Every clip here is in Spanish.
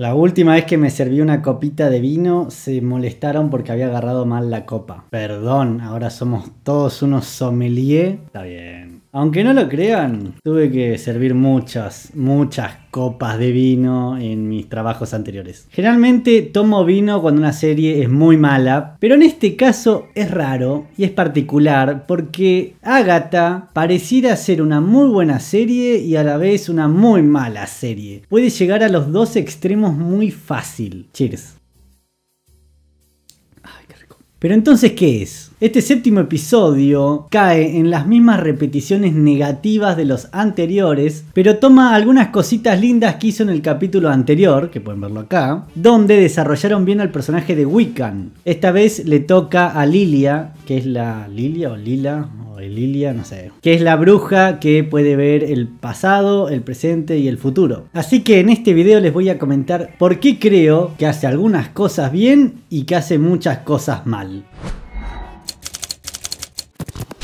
La última vez que me serví una copita de vino se molestaron porque había agarrado mal la copa. Perdón, ahora somos todos unos sommelier. Está bien. Aunque no lo crean, tuve que servir muchas, muchas copas de vino en mis trabajos anteriores. Generalmente tomo vino cuando una serie es muy mala, pero en este caso es raro y es particular porque Agatha pareciera ser una muy buena serie y a la vez una muy mala serie. Puede llegar a los dos extremos muy fácil. Cheers. Ay, Pero entonces, ¿qué es? Este séptimo episodio cae en las mismas repeticiones negativas de los anteriores, pero toma algunas cositas lindas que hizo en el capítulo anterior, que pueden verlo acá, donde desarrollaron bien al personaje de Wiccan. Esta vez le toca a Lilia, que es la Lilia o Lila o Lilia, no sé, que es la bruja que puede ver el pasado, el presente y el futuro. Así que en este video les voy a comentar por qué creo que hace algunas cosas bien y que hace muchas cosas mal.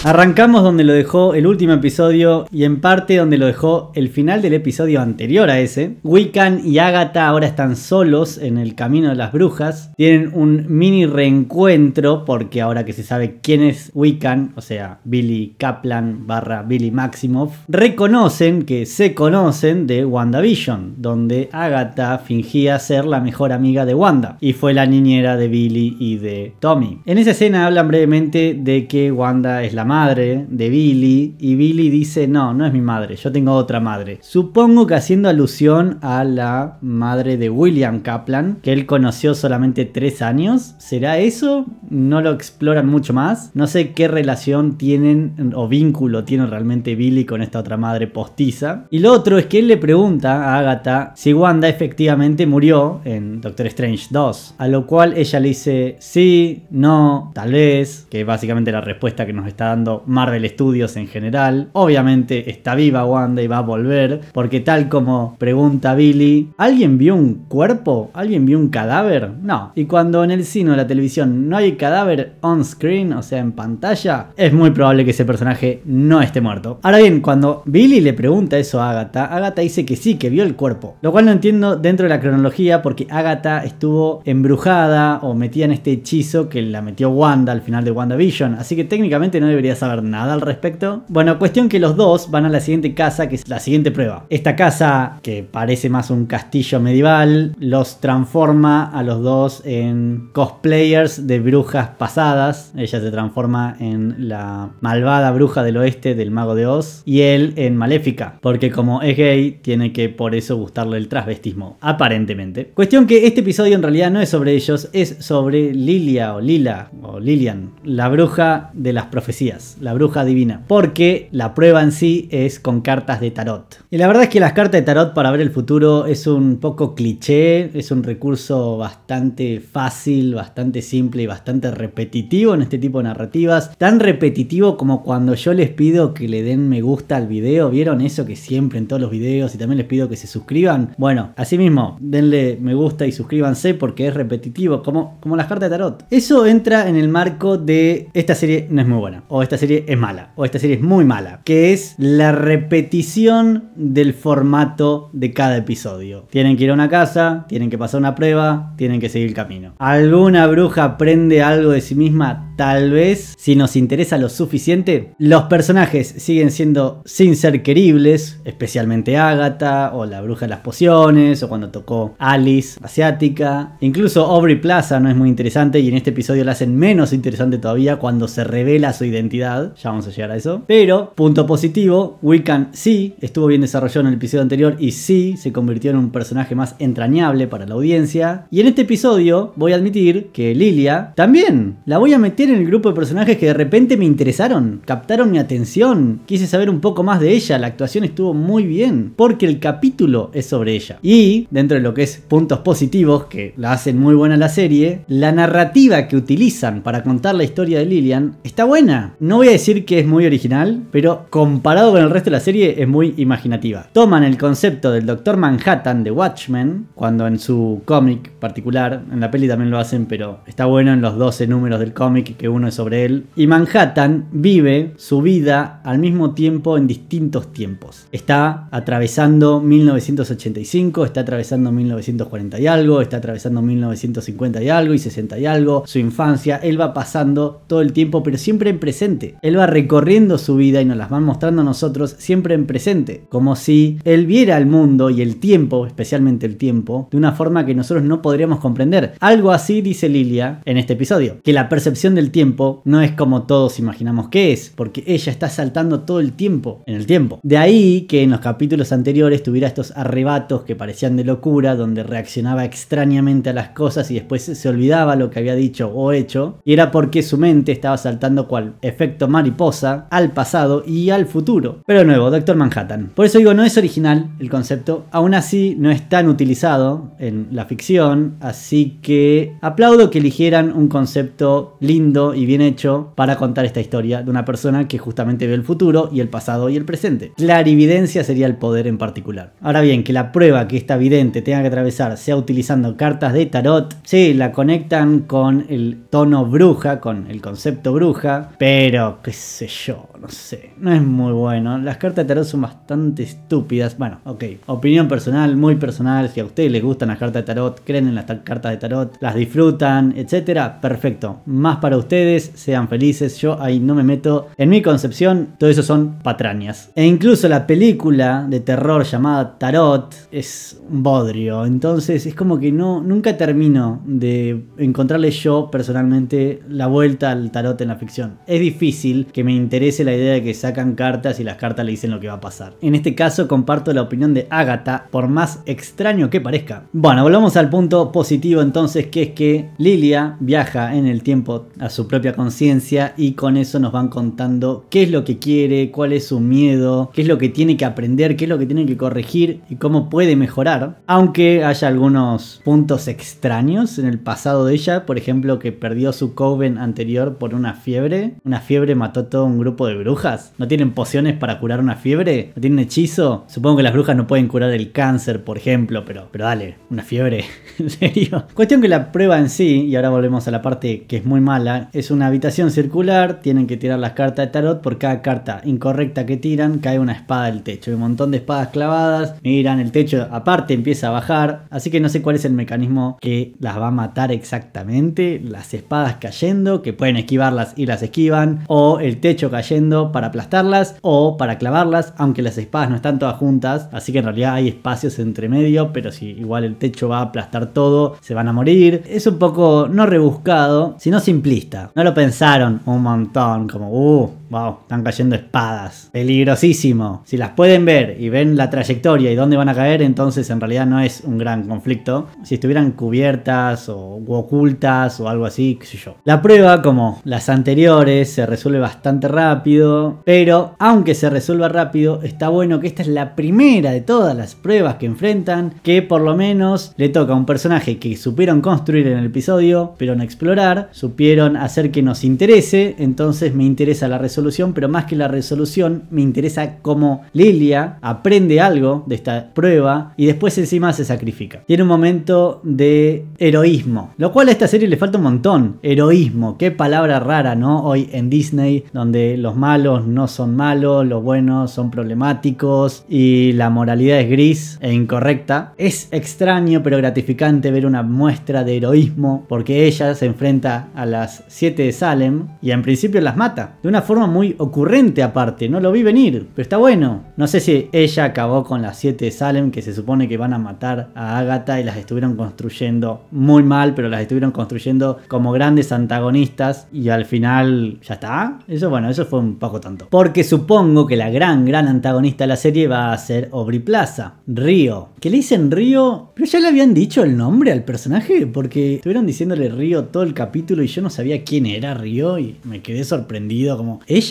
Arrancamos donde lo dejó el último episodio y en parte donde lo dejó el final del episodio anterior a ese. Wiccan y Agatha ahora están solos en el camino de las brujas. Tienen un mini reencuentro porque ahora que se sabe quién es Wiccan, o sea, Billy Kaplan barra Billy Maximoff, reconocen que se conocen de WandaVision, donde Agatha fingía ser la mejor amiga de Wanda y fue la niñera de Billy y de Tommy. En esa escena hablan brevemente de que Wanda es la madre de Billy y Billy dice, no, no es mi madre, yo tengo otra madre. Supongo que haciendo alusión a la madre de William Kaplan, que él conoció solamente tres años. ¿Será eso? No lo exploran mucho más. No sé qué relación tienen o vínculo tiene realmente Billy con esta otra madre postiza. Y lo otro es que él le pregunta a Agatha si Wanda efectivamente murió en Doctor Strange 2. A lo cual ella le dice, sí, no, tal vez, que es básicamente la respuesta que nos está dando Marvel Studios en general. Obviamente está viva Wanda y va a volver, porque tal como pregunta Billy, ¿alguien vio un cuerpo? ¿Alguien vio un cadáver? No. Y cuando en el cine o la televisión no hay cadáver on screen, o sea, en pantalla, es muy probable que ese personaje no esté muerto. Ahora bien, cuando Billy le pregunta eso a Agatha, Agatha dice que sí, que vio el cuerpo. Lo cual no entiendo dentro de la cronología porque Agatha estuvo embrujada o metida en este hechizo que la metió Wanda al final de WandaVision. Así que técnicamente no debería saber nada al respecto. Bueno, cuestión que los dos van a la siguiente casa, que es la siguiente prueba. Esta casa, que parece más un castillo medieval, los transforma a los dos en cosplayers de brujas pasadas. Ella se transforma en la malvada bruja del oeste del mago de Oz y él en maléfica, porque como es gay, tiene que por eso gustarle el transvestismo, aparentemente. Cuestión que este episodio en realidad no es sobre ellos, es sobre Lilia o Lila o Lilian, la bruja de las profecías la bruja divina, porque la prueba en sí es con cartas de tarot. Y la verdad es que las cartas de tarot para ver el futuro es un poco cliché, es un recurso bastante fácil, bastante simple y bastante repetitivo en este tipo de narrativas, tan repetitivo como cuando yo les pido que le den me gusta al video, ¿vieron eso que siempre en todos los videos y también les pido que se suscriban? Bueno, así mismo, denle me gusta y suscríbanse porque es repetitivo, como, como las cartas de tarot. Eso entra en el marco de esta serie no es muy buena, esta serie es mala, o esta serie es muy mala, que es la repetición del formato de cada episodio. Tienen que ir a una casa, tienen que pasar una prueba, tienen que seguir el camino. Alguna bruja aprende algo de sí misma Tal vez, si nos interesa lo suficiente, los personajes siguen siendo sin ser queribles, especialmente Agatha o la bruja de las pociones o cuando tocó Alice asiática. Incluso Aubrey Plaza no es muy interesante y en este episodio la hacen menos interesante todavía cuando se revela su identidad. Ya vamos a llegar a eso. Pero, punto positivo, Wiccan sí estuvo bien desarrollado en el episodio anterior y sí se convirtió en un personaje más entrañable para la audiencia. Y en este episodio voy a admitir que Lilia también la voy a meter en el grupo de personajes que de repente me interesaron, captaron mi atención, quise saber un poco más de ella, la actuación estuvo muy bien, porque el capítulo es sobre ella. Y, dentro de lo que es puntos positivos, que la hacen muy buena la serie, la narrativa que utilizan para contar la historia de Lillian está buena. No voy a decir que es muy original, pero comparado con el resto de la serie es muy imaginativa. Toman el concepto del Doctor Manhattan de Watchmen, cuando en su cómic particular, en la peli también lo hacen, pero está bueno en los 12 números del cómic que uno es sobre él. Y Manhattan vive su vida al mismo tiempo en distintos tiempos. Está atravesando 1985, está atravesando 1940 y algo, está atravesando 1950 y algo y 60 y algo, su infancia. Él va pasando todo el tiempo, pero siempre en presente. Él va recorriendo su vida y nos las va mostrando a nosotros siempre en presente, como si él viera el mundo y el tiempo, especialmente el tiempo, de una forma que nosotros no podríamos comprender. Algo así dice Lilia en este episodio, que la percepción del tiempo no es como todos imaginamos que es, porque ella está saltando todo el tiempo en el tiempo. De ahí que en los capítulos anteriores tuviera estos arrebatos que parecían de locura, donde reaccionaba extrañamente a las cosas y después se olvidaba lo que había dicho o hecho, y era porque su mente estaba saltando cual efecto mariposa al pasado y al futuro. Pero nuevo, Doctor Manhattan. Por eso digo, no es original el concepto, aún así no es tan utilizado en la ficción, así que aplaudo que eligieran un concepto lindo y bien hecho para contar esta historia de una persona que justamente ve el futuro y el pasado y el presente. Clarividencia sería el poder en particular. Ahora bien, que la prueba que esta vidente tenga que atravesar sea utilizando cartas de tarot, sí, la conectan con el tono bruja, con el concepto bruja, pero qué sé yo, no sé, no es muy bueno. Las cartas de tarot son bastante estúpidas. Bueno, ok, opinión personal, muy personal, si a ustedes les gustan las cartas de tarot, creen en las cartas de tarot, las disfrutan, etcétera, perfecto, más para ustedes ustedes, sean felices, yo ahí no me meto. En mi concepción, todo eso son patrañas. E incluso la película de terror llamada Tarot es un bodrio, entonces es como que no, nunca termino de encontrarle yo personalmente la vuelta al tarot en la ficción. Es difícil que me interese la idea de que sacan cartas y las cartas le dicen lo que va a pasar. En este caso comparto la opinión de Agatha, por más extraño que parezca. Bueno, volvamos al punto positivo entonces, que es que Lilia viaja en el tiempo a su propia conciencia y con eso nos van contando qué es lo que quiere, cuál es su miedo, qué es lo que tiene que aprender, qué es lo que tiene que corregir y cómo puede mejorar. Aunque haya algunos puntos extraños en el pasado de ella, por ejemplo que perdió su coven anterior por una fiebre. Una fiebre mató todo un grupo de brujas. ¿No tienen pociones para curar una fiebre? ¿No tienen hechizo? Supongo que las brujas no pueden curar el cáncer, por ejemplo, pero, pero dale, una fiebre, en serio. Cuestión que la prueba en sí, y ahora volvemos a la parte que es muy mala, es una habitación circular, tienen que tirar las cartas de tarot, por cada carta incorrecta que tiran cae una espada del techo, hay un montón de espadas clavadas, miran el techo aparte empieza a bajar, así que no sé cuál es el mecanismo que las va a matar exactamente, las espadas cayendo, que pueden esquivarlas y las esquivan, o el techo cayendo para aplastarlas o para clavarlas, aunque las espadas no están todas juntas, así que en realidad hay espacios entre medio, pero si igual el techo va a aplastar todo, se van a morir. Es un poco no rebuscado, sino simplista no lo pensaron un montón, como, uh, Wow, están cayendo espadas. Peligrosísimo. Si las pueden ver y ven la trayectoria y dónde van a caer, entonces en realidad no es un gran conflicto. Si estuvieran cubiertas o ocultas o algo así, qué sé yo. La prueba, como las anteriores, se resuelve bastante rápido. Pero, aunque se resuelva rápido, está bueno que esta es la primera de todas las pruebas que enfrentan. Que por lo menos le toca a un personaje que supieron construir en el episodio, pero no explorar. Supieron hacer que nos interese. Entonces me interesa la resolución resolución, pero más que la resolución, me interesa cómo Lilia aprende algo de esta prueba y después encima se sacrifica. Tiene un momento de heroísmo, lo cual a esta serie le falta un montón. Heroísmo, qué palabra rara, ¿no? Hoy en Disney, donde los malos no son malos, los buenos son problemáticos y la moralidad es gris e incorrecta. Es extraño pero gratificante ver una muestra de heroísmo porque ella se enfrenta a las 7 de Salem y en principio las mata. De una forma muy ocurrente aparte, no lo vi venir, pero está bueno. No sé si ella acabó con las 7 Salem que se supone que van a matar a Agatha y las estuvieron construyendo muy mal, pero las estuvieron construyendo como grandes antagonistas y al final ya está. Eso bueno, eso fue un poco tanto. Porque supongo que la gran, gran antagonista de la serie va a ser Aubrey Plaza, Río. Que le dicen Río, pero ya le habían dicho el nombre al personaje porque estuvieron diciéndole Río todo el capítulo y yo no sabía quién era Río y me quedé sorprendido como es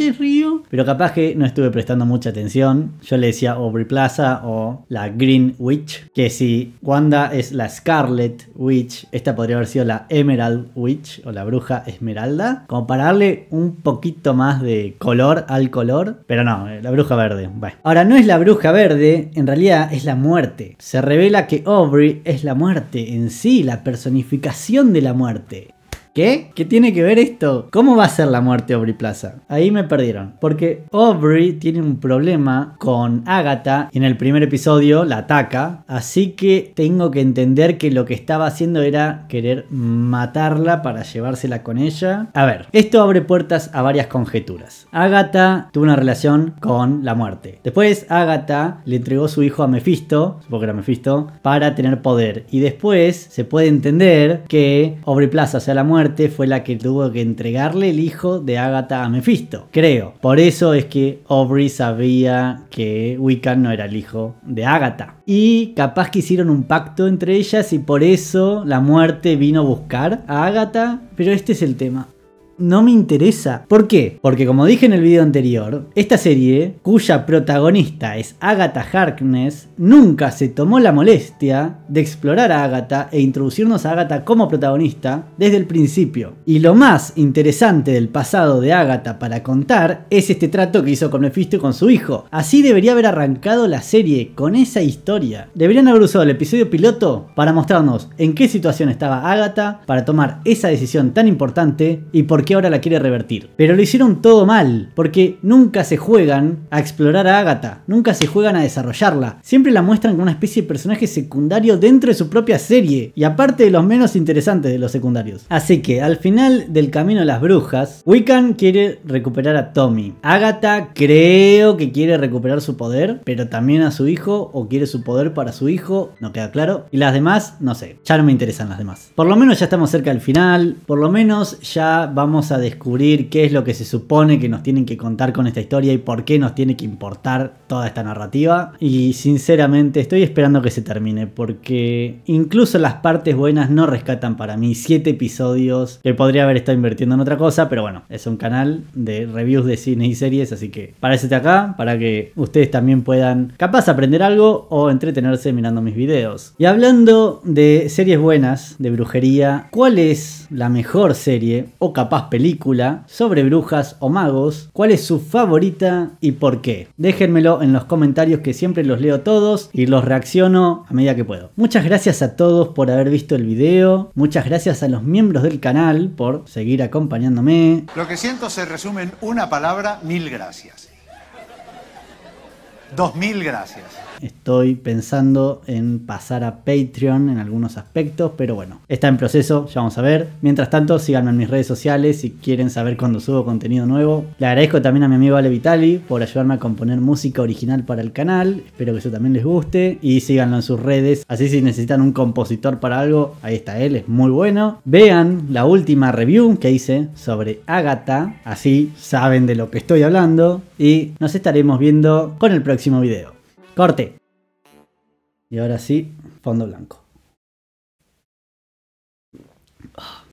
Pero capaz que no estuve prestando mucha atención. Yo le decía Aubrey Plaza o la Green Witch. Que si Wanda es la Scarlet Witch, esta podría haber sido la Emerald Witch o la bruja esmeralda. Compararle un poquito más de color al color. Pero no, eh, la bruja verde. Bueno. Ahora no es la bruja verde, en realidad es la muerte. Se revela que Aubrey es la muerte en sí, la personificación de la muerte. ¿Qué? ¿Qué tiene que ver esto? ¿Cómo va a ser la muerte de Aubrey Plaza? Ahí me perdieron. Porque Aubrey tiene un problema con Agatha. En el primer episodio la ataca. Así que tengo que entender que lo que estaba haciendo era querer matarla para llevársela con ella. A ver, esto abre puertas a varias conjeturas. Agatha tuvo una relación con la muerte. Después Agatha le entregó su hijo a Mephisto, supongo que era Mephisto, para tener poder. Y después se puede entender que Aubrey Plaza sea la muerte fue la que tuvo que entregarle el hijo de Agatha a Mephisto, creo. Por eso es que Aubrey sabía que Wiccan no era el hijo de Agatha. Y capaz que hicieron un pacto entre ellas y por eso la muerte vino a buscar a Agatha. Pero este es el tema no me interesa. ¿Por qué? Porque como dije en el video anterior, esta serie, cuya protagonista es Agatha Harkness, nunca se tomó la molestia de explorar a Agatha e introducirnos a Agatha como protagonista desde el principio. Y lo más interesante del pasado de Agatha para contar es este trato que hizo con Mephisto y con su hijo. Así debería haber arrancado la serie, con esa historia. Deberían haber usado el episodio piloto para mostrarnos en qué situación estaba Agatha para tomar esa decisión tan importante y por que ahora la quiere revertir. Pero lo hicieron todo mal, porque nunca se juegan a explorar a Agatha, nunca se juegan a desarrollarla. Siempre la muestran como una especie de personaje secundario dentro de su propia serie, y aparte de los menos interesantes de los secundarios. Así que, al final del camino de las brujas, Wiccan quiere recuperar a Tommy. Agatha creo que quiere recuperar su poder, pero también a su hijo, o quiere su poder para su hijo, no queda claro. Y las demás, no sé, ya no me interesan las demás. Por lo menos ya estamos cerca del final, por lo menos ya vamos a descubrir qué es lo que se supone que nos tienen que contar con esta historia y por qué nos tiene que importar toda esta narrativa. Y sinceramente estoy esperando que se termine porque incluso las partes buenas no rescatan para mí siete episodios que podría haber estado invirtiendo en otra cosa, pero bueno, es un canal de reviews de cine y series, así que parécete acá para que ustedes también puedan capaz aprender algo o entretenerse mirando mis videos. Y hablando de series buenas, de brujería, ¿cuál es la mejor serie o capaz película sobre brujas o magos, cuál es su favorita y por qué. Déjenmelo en los comentarios que siempre los leo todos y los reacciono a medida que puedo. Muchas gracias a todos por haber visto el video, muchas gracias a los miembros del canal por seguir acompañándome. Lo que siento se resume en una palabra, mil gracias. 2000 gracias. Estoy pensando en pasar a Patreon en algunos aspectos, pero bueno, está en proceso, ya vamos a ver. Mientras tanto, síganme en mis redes sociales si quieren saber cuando subo contenido nuevo. Le agradezco también a mi amigo Ale Vitali por ayudarme a componer música original para el canal. Espero que eso también les guste y síganlo en sus redes. Así si necesitan un compositor para algo, ahí está él, es muy bueno. Vean la última review que hice sobre Agatha, así saben de lo que estoy hablando y nos estaremos viendo con el próximo próximo video. Corte. Y ahora sí, fondo blanco.